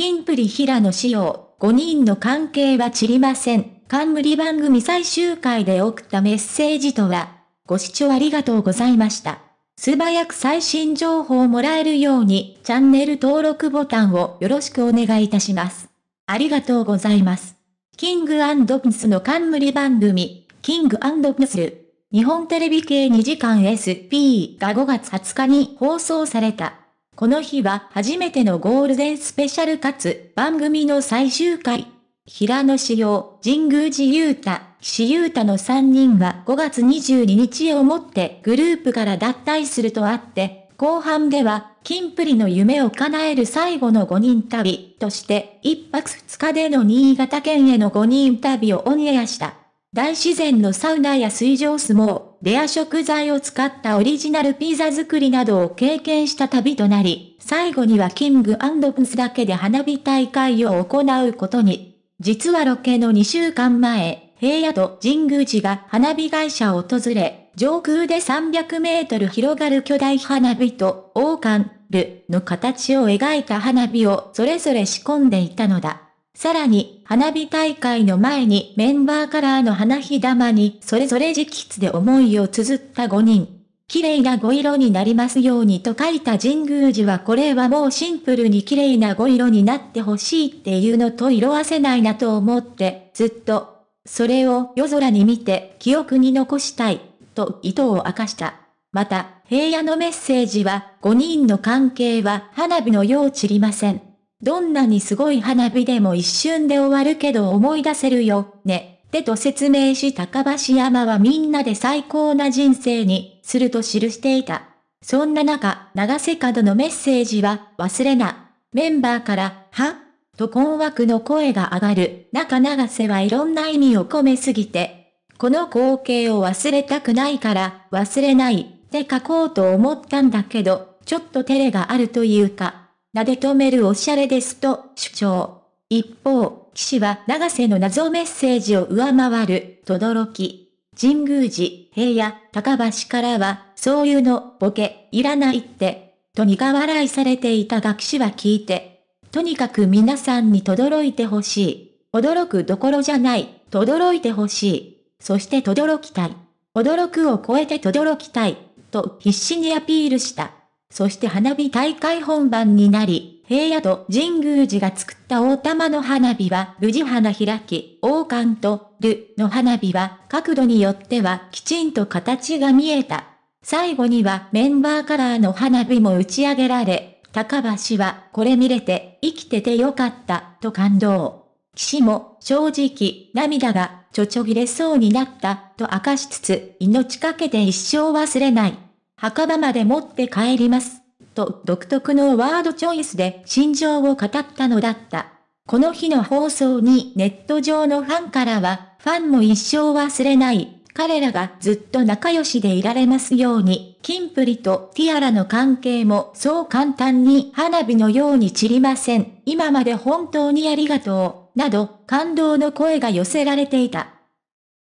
キンプリ平野紫耀、5人の関係は散りません。冠番組最終回で送ったメッセージとは、ご視聴ありがとうございました。素早く最新情報をもらえるように、チャンネル登録ボタンをよろしくお願いいたします。ありがとうございます。キングピスの冠番組、キングピスル。日本テレビ系2時間 SP が5月20日に放送された。この日は初めてのゴールデンスペシャルかつ番組の最終回。平野志陽、神宮寺雄太、岸優太の3人は5月22日をもってグループから脱退するとあって、後半では、金プリの夢を叶える最後の5人旅として、1泊2日での新潟県への5人旅をオンエアした。大自然のサウナや水上相撲、レア食材を使ったオリジナルピザ作りなどを経験した旅となり、最後にはキングプスだけで花火大会を行うことに。実はロケの2週間前、平野と神宮寺が花火会社を訪れ、上空で300メートル広がる巨大花火と王冠、ルの形を描いた花火をそれぞれ仕込んでいたのだ。さらに、花火大会の前にメンバーカラーの花火玉にそれぞれ直筆で思いを綴った5人。綺麗な5色になりますようにと書いた神宮寺はこれはもうシンプルに綺麗な5色になってほしいっていうのと色あせないなと思って、ずっと、それを夜空に見て記憶に残したい、と意図を明かした。また、平野のメッセージは、5人の関係は花火のよう散りません。どんなにすごい花火でも一瞬で終わるけど思い出せるよ、ね。でと説明し高橋山はみんなで最高な人生に、すると記していた。そんな中、長瀬角のメッセージは、忘れな。メンバーから、はと困惑の声が上がる。中長瀬はいろんな意味を込めすぎて。この光景を忘れたくないから、忘れない、って書こうと思ったんだけど、ちょっと照れがあるというか、撫で止めるおしゃれですと主張。一方、騎士は長瀬の謎メッセージを上回る、とどろき。神宮寺、平野、高橋からは、そういうの、ボケ、いらないって、と苦笑いされていたが騎士は聞いて。とにかく皆さんにとどろいてほしい。驚くどころじゃない、とどろいてほしい。そしてとどろきたい。驚くを超えてとどろきたい、と必死にアピールした。そして花火大会本番になり、平野と神宮寺が作った大玉の花火は無事花開き、王冠とルの花火は角度によってはきちんと形が見えた。最後にはメンバーカラーの花火も打ち上げられ、高橋はこれ見れて生きててよかったと感動。岸も正直涙がちょちょぎれそうになったと明かしつつ命かけて一生忘れない。墓場まで持って帰ります。と独特のワードチョイスで心情を語ったのだった。この日の放送にネット上のファンからは、ファンも一生忘れない、彼らがずっと仲良しでいられますように、キンプリとティアラの関係もそう簡単に花火のように散りません。今まで本当にありがとう、など感動の声が寄せられていた。